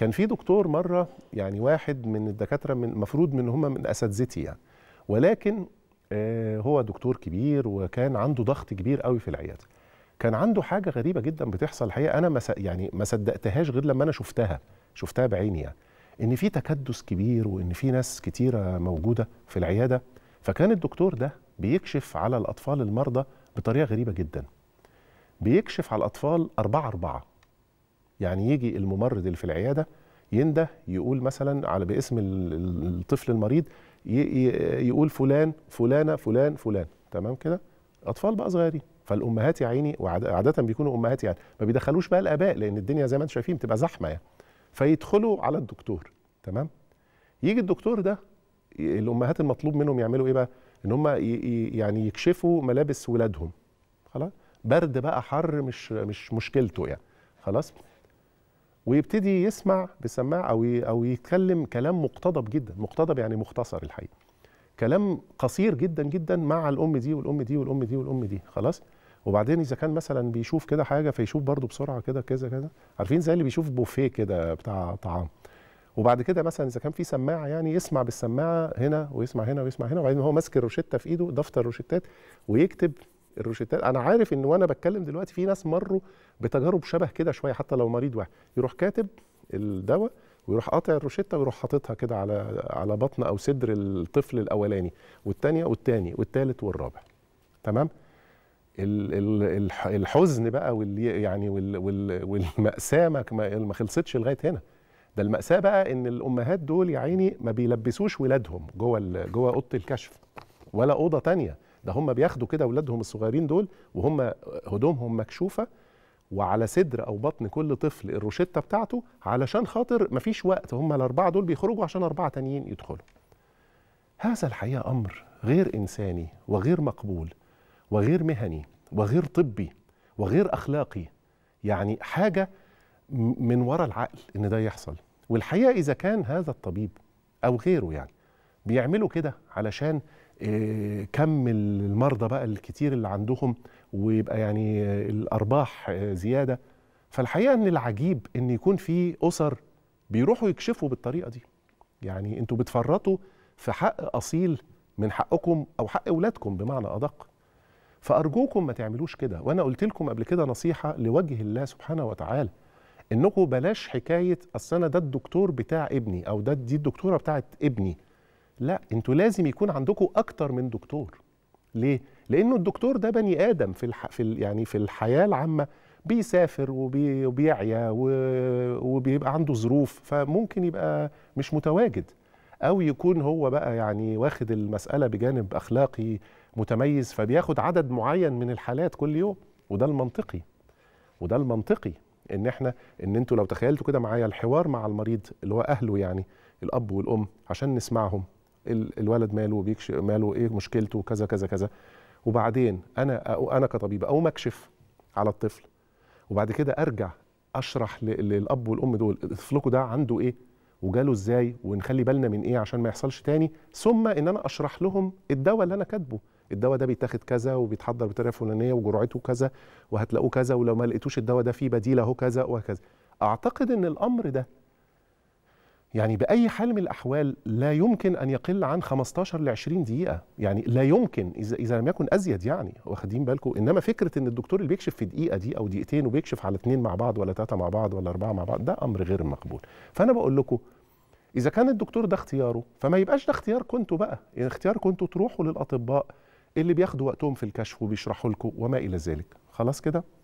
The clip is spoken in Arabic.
كان في دكتور مره يعني واحد من الدكاتره من المفروض من هم من اساتذتي يعني ولكن آه، هو دكتور كبير وكان عنده ضغط كبير قوي في العياده كان عنده حاجه غريبه جدا بتحصل الحقيقه انا ما يعني ما صدقتهاش غير لما انا شفتها شفتها بعيني يعني ان في تكدس كبير وان في ناس كتيره موجوده في العياده فكان الدكتور ده بيكشف على الاطفال المرضى بطريقه غريبه جدا بيكشف على الاطفال أربعة أربعة يعني يجي الممرض اللي في العياده ينده يقول مثلا على باسم الطفل المريض يقول فلان فلانه فلان فلان تمام كده اطفال بقى صغيرين فالامهات يا عيني وعاده بيكونوا امهات يعني ما بيدخلوش بقى الاباء لان الدنيا زي ما انتم شايفين بتبقى زحمه يعني فيدخلوا على الدكتور تمام يجي الدكتور ده الامهات المطلوب منهم يعملوا ايه بقى ان هم يعني يكشفوا ملابس ولادهم خلاص برد بقى حر مش مش مشكلته يعني خلاص ويبتدي يسمع بسماع او او يتكلم كلام مقتضب جدا مقتضب يعني مختصر الحقيقه كلام قصير جدا جدا مع الام دي والام دي والام دي والام دي خلاص وبعدين اذا كان مثلا بيشوف كده حاجه فيشوف برده بسرعه كده كذا كذا عارفين زي اللي بيشوف بوفيه كده بتاع طعام وبعد كده مثلا اذا كان في سماعه يعني يسمع بالسماعه هنا ويسمع هنا ويسمع هنا وبعدين هو ماسك الروشته في ايده دفتر روشتات ويكتب الروشتات انا عارف ان وانا بتكلم دلوقتي في ناس مروا بتجارب شبه كده شويه حتى لو مريض واحد يروح كاتب الدواء ويروح قاطع الروشته ويروح حاططها كده على على بطن او صدر الطفل الاولاني والثانيه والثاني والثالث والرابع تمام الحزن بقى وال يعني والماساه ما خلصتش لغايه هنا ده الماساه بقى ان الامهات دول يا عيني ما بيلبسوش ولادهم جوه جوه اوضه الكشف ولا اوضه ثانيه ده هم بياخدوا كده اولادهم الصغيرين دول وهم هدومهم مكشوفه وعلى صدر او بطن كل طفل الروشته بتاعته علشان خاطر مفيش وقت هم الاربعه دول بيخرجوا عشان اربعه تانيين يدخلوا هذا الحقيقه امر غير انساني وغير مقبول وغير مهني وغير طبي وغير اخلاقي يعني حاجه من وراء العقل ان ده يحصل والحقيقه اذا كان هذا الطبيب او غيره يعني بيعملوا كده علشان آه، كم المرضى بقى الكتير اللي عندهم ويبقى يعني الارباح آه، زياده فالحقيقه ان العجيب ان يكون في اسر بيروحوا يكشفوا بالطريقه دي يعني انتوا بتفرطوا في حق اصيل من حقكم او حق اولادكم بمعنى ادق فارجوكم ما تعملوش كده وانا قلت لكم قبل كده نصيحه لوجه الله سبحانه وتعالى انكم بلاش حكايه اصل انا ده الدكتور بتاع ابني او ده دي الدكتوره بتاعت ابني لا انتوا لازم يكون عندكم اكتر من دكتور ليه لانه الدكتور ده بني ادم في, الح... في ال... يعني في الحياه العامه بيسافر وبي... وبيعيا و... وبيبقى عنده ظروف فممكن يبقى مش متواجد او يكون هو بقى يعني واخد المساله بجانب اخلاقي متميز فبياخد عدد معين من الحالات كل يوم وده المنطقي وده المنطقي ان احنا ان انتوا لو تخيلتوا كده معايا الحوار مع المريض اللي هو اهله يعني الاب والام عشان نسمعهم الولد ماله بيكش ماله ايه مشكلته كذا كذا كذا وبعدين انا انا كطبيب او مكشف على الطفل وبعد كده ارجع اشرح للاب والام دول طفلكم ده عنده ايه وجاله ازاي ونخلي بالنا من ايه عشان ما يحصلش تاني ثم ان انا اشرح لهم الدواء اللي انا كاتبه الدواء ده بيتاخد كذا وبيتحضر بطريقه فلانيه وجرعته كذا وهتلاقوه كذا ولو ما لقيتوش الدواء ده فيه بديل اهو كذا وهكذا اعتقد ان الامر ده يعني بأي حال من الأحوال لا يمكن أن يقل عن 15 ل 20 دقيقة يعني لا يمكن إذا, إذا لم يكن أزيد يعني واخدين بالكم إنما فكرة إن الدكتور اللي بيكشف في دقيقة دي أو دقيقتين وبيكشف على اثنين مع بعض ولا ثلاثة مع بعض ولا أربعة مع بعض ده أمر غير مقبول فأنا بقول لكم إذا كان الدكتور ده اختياره فما يبقاش ده اختيار كنتوا بقى يعني اختيار كنتوا تروحوا للأطباء اللي بياخدوا وقتهم في الكشف وبيشرحوا لكم وما إلى ذلك خلاص كده